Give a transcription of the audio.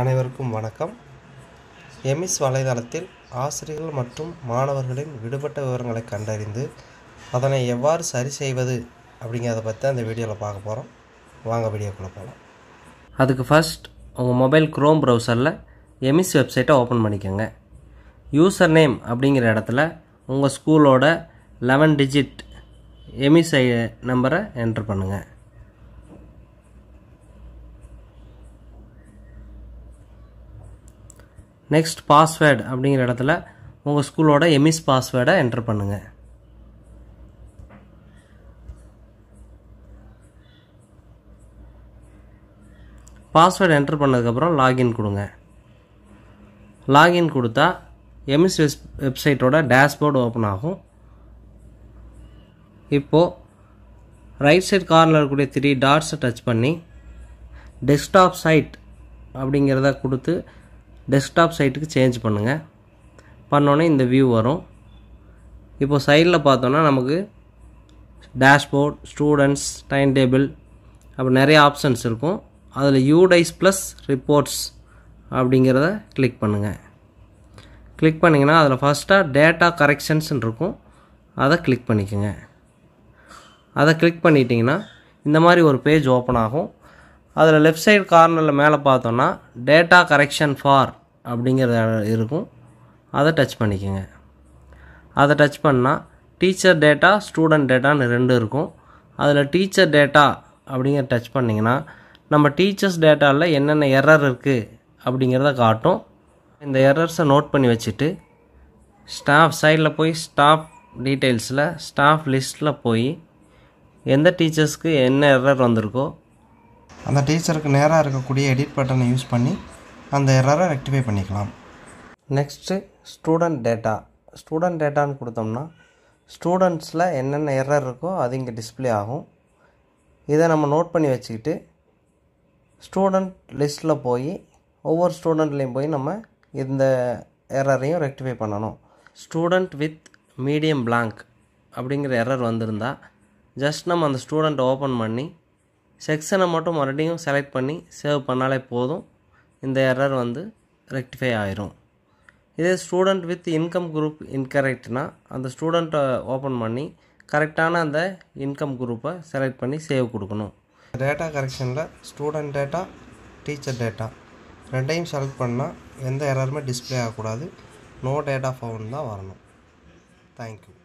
அனைவருக்கும் வணக்கம் எமிஸ் வலைதளத்தில் ஆசிரியர்கள் மற்றும் மாணவர்களின் விடுபட்ட விவரங்களை கண்டறிந்து அதனை எவ்வாறு சரி செய்வது அப்படிங்கிறத பற்றி அந்த வீடியோவில் பார்க்க போகிறோம் வாங்க வீடியோக்குள்ளே போகலாம் அதுக்கு ஃபஸ்ட் உங்கள் மொபைல் க்ரோம் ப்ரௌசரில் எமிஸ் வெப்சைட்டை ஓப்பன் பண்ணிக்கோங்க யூசர் நேம் அப்படிங்கிற இடத்துல உங்கள் ஸ்கூலோட லெவன் டிஜிட் எமிஸ் நம்பரை என்ட்ரு பண்ணுங்கள் நெக்ஸ்ட் பாஸ்வேர்டு அப்படிங்கிற இடத்துல உங்கள் ஸ்கூலோட எமிஸ் பாஸ்வேர்டை என்ட்ரு பண்ணுங்கள் பாஸ்வேர்டு என்ட்ரு பண்ணதுக்கப்புறம் லாகின் கொடுங்க லாகின் கொடுத்தா வெப் வெப்சைட்டோட டேஷ்போர்டு ஓப்பன் ஆகும் இப்போது ரைட் சைட் கார்னில் இருக்கக்கூடிய த்ரீ டாட்ஸை டச் பண்ணி டெஸ்க்டாப் சைட் அப்படிங்கிறத கொடுத்து டெஸ்க்டாப் சைட்டுக்கு சேஞ்ச் பண்ணுங்கள் பண்ணோன்னே இந்த வியூ வரும் இப்போது சைடில் பார்த்தோன்னா நமக்கு டேஷ்போர்ட் ஸ்டூடெண்ட்ஸ் டைம் டேபிள் அப்புறம் நிறைய ஆப்ஷன்ஸ் இருக்கும் அதில் யூடைஸ் ப்ளஸ் ரிப்போர்ட்ஸ் அப்படிங்கிறத கிளிக் பண்ணுங்கள் கிளிக் பண்ணிங்கன்னா அதில் ஃபஸ்ட்டாக டேட்டா கரெக்ஷன்ஸ்ன்னு இருக்கும் அதை கிளிக் பண்ணிக்கோங்க அதை கிளிக் பண்ணிட்டிங்கன்னா இந்த மாதிரி ஒரு பேஜ் ஓப்பன் ஆகும் அதில் லெஃப்ட் சைடு கார்னரில் மேலே பார்த்தோன்னா டேட்டா கரெக்ஷன் ஃபார் அப்படிங்கிறத இருக்கும் அதை டச் பண்ணிக்கோங்க அதை டச் பண்ணால் டீச்சர் டேட்டா ஸ்டூடெண்ட் டேட்டான்னு ரெண்டு இருக்கும் அதில் டீச்சர் டேட்டா அப்படிங்கிற டச் பண்ணிங்கன்னா நம்ம டீச்சர்ஸ் டேட்டாவில் என்னென்ன எரர் இருக்குது அப்படிங்கிறத காட்டும் இந்த எரர்ஸை நோட் பண்ணி வச்சுட்டு ஸ்டாஃப் சைடில் போய் ஸ்டாஃப் டீட்டெயில்ஸில் ஸ்டாஃப் லிஸ்ட்டில் போய் எந்த டீச்சர்ஸ்க்கு என்ன எரர் வந்திருக்கோ அந்த டீச்சருக்கு நேராக இருக்கக்கூடிய எடிட் பட்டனை யூஸ் பண்ணி அந்த எரரை ரெக்டிஃபை பண்ணிக்கலாம் நெக்ஸ்ட்டு ஸ்டூடெண்ட் டேட்டா ஸ்டூடெண்ட் டேட்டான்னு கொடுத்தோம்னா ஸ்டூடெண்ட்ஸில் என்னென்ன எரர் இருக்கோ அது இங்கே டிஸ்பிளே ஆகும் இதை நம்ம நோட் பண்ணி வச்சுக்கிட்டு ஸ்டூடெண்ட் லிஸ்ட்டில் போய் ஒவ்வொரு ஸ்டூடெண்ட்லேயும் போய் நம்ம இந்த எரரையும் ரெக்டிஃபை பண்ணணும் ஸ்டூடெண்ட் வித் மீடியம் பிளாங்க் அப்படிங்கிற எரர் வந்திருந்தால் ஜஸ்ட் நம்ம அந்த ஸ்டூடெண்ட் ஓப்பன் பண்ணி செக்ஷனை மட்டும் மறுபடியும் செலக்ட் பண்ணி சேவ் பண்ணாலே போதும் இந்த எரர் வந்து ரெக்டிஃபை ஆயிரும் இதே ஸ்டூடெண்ட் வித் இன்கம் குரூப் இன்கரெக்ட்னா அந்த ஸ்டூடெண்ட்டை ஓப்பன் பண்ணி கரெக்டான அந்த இன்கம் குரூப்பை செலக்ட் பண்ணி சேவ் கொடுக்கணும் டேட்டா கரெக்ஷனில் ஸ்டூடெண்ட் டேட்டா டீச்சர் டேட்டா ரெண்டையும் செலக்ட் பண்ணால் எந்த எரருமே டிஸ்பிளே ஆகக்கூடாது நோ டேட்டா ஃபவுன் தான் வரணும் தேங்க்யூ